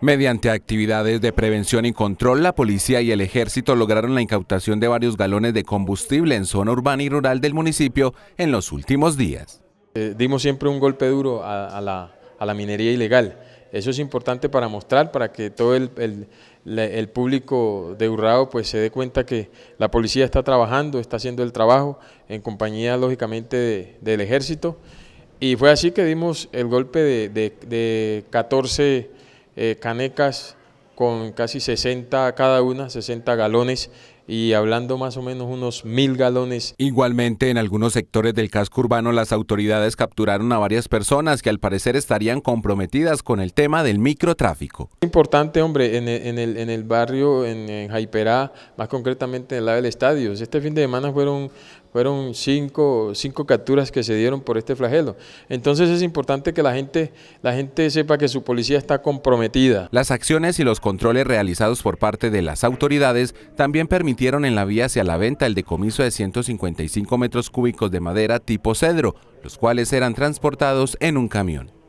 Mediante actividades de prevención y control, la policía y el ejército lograron la incautación de varios galones de combustible en zona urbana y rural del municipio en los últimos días. Eh, dimos siempre un golpe duro a, la, minería ilegal. Eso es importante para mostrar, para que todo el, público de Urrao pues, se dé cuenta que la policía está trabajando, está haciendo el trabajo en compañía lógicamente del ejército. Y fue así que dimos el golpe de 14 eh, canecas con casi 60 cada una, 60 galones y hablando más o menos unos mil galones. Igualmente, en algunos sectores del casco urbano, las autoridades capturaron a varias personas que al parecer estarían comprometidas con el tema del microtráfico. Es Importante, hombre, e, en el, en el, barrio, en, Jaiperá, más concretamente en el lado del estadio. Este fin de semana fueron, fueron cinco, capturas que se dieron por este flagelo. Entonces es importante que la gente, la gente sepa que su policía está comprometida. Las acciones y los controles realizados por parte de las autoridades también permiten permitieron en la vía hacia la venta el decomiso de 155 metros cúbicos de madera tipo cedro, los cuales eran transportados en un camión.